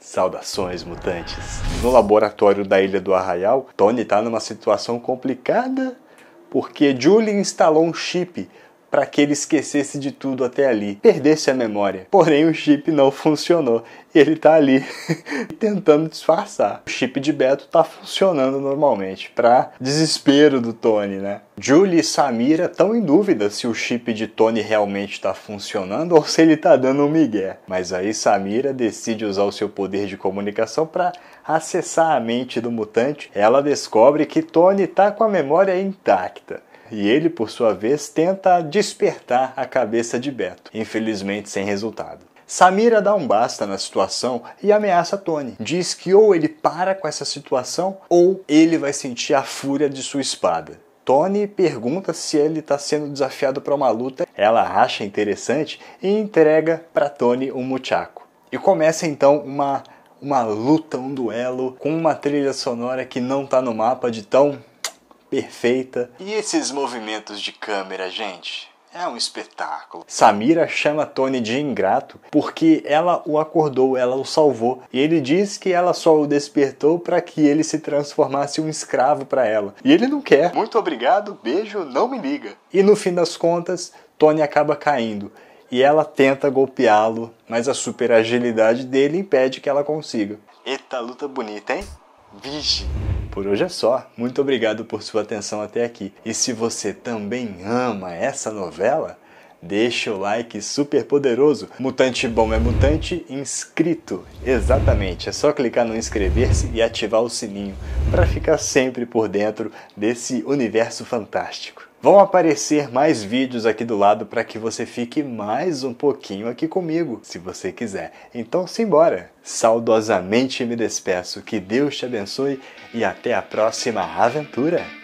Saudações, mutantes! No laboratório da Ilha do Arraial, Tony está numa situação complicada porque Julie instalou um chip para que ele esquecesse de tudo até ali, perdesse a memória. Porém, o chip não funcionou e ele está ali tentando disfarçar. O chip de Beto está funcionando normalmente, para desespero do Tony, né? Julie e Samira estão em dúvida se o chip de Tony realmente está funcionando ou se ele está dando um migué. Mas aí Samira decide usar o seu poder de comunicação para acessar a mente do mutante. Ela descobre que Tony está com a memória intacta e ele, por sua vez, tenta despertar a cabeça de Beto, infelizmente sem resultado. Samira dá um basta na situação e ameaça Tony. Diz que ou ele para com essa situação ou ele vai sentir a fúria de sua espada. Tony pergunta se ele está sendo desafiado para uma luta. Ela acha interessante e entrega para Tony um muchaco. E começa então uma uma luta, um duelo com uma trilha sonora que não está no mapa de tão perfeita. E esses movimentos de câmera, gente? É um espetáculo. Samira chama Tony de ingrato porque ela o acordou, ela o salvou. E ele diz que ela só o despertou para que ele se transformasse em um escravo para ela. E ele não quer. Muito obrigado, beijo, não me liga. E no fim das contas, Tony acaba caindo e ela tenta golpeá-lo, mas a super agilidade dele impede que ela consiga. Eita luta bonita, hein? Vixe! Por hoje é só. Muito obrigado por sua atenção até aqui. E se você também ama essa novela, Deixa o like super poderoso. Mutante bom é mutante inscrito. Exatamente, é só clicar no inscrever-se e ativar o sininho para ficar sempre por dentro desse universo fantástico. Vão aparecer mais vídeos aqui do lado para que você fique mais um pouquinho aqui comigo, se você quiser. Então simbora! Saudosamente me despeço, que Deus te abençoe e até a próxima aventura!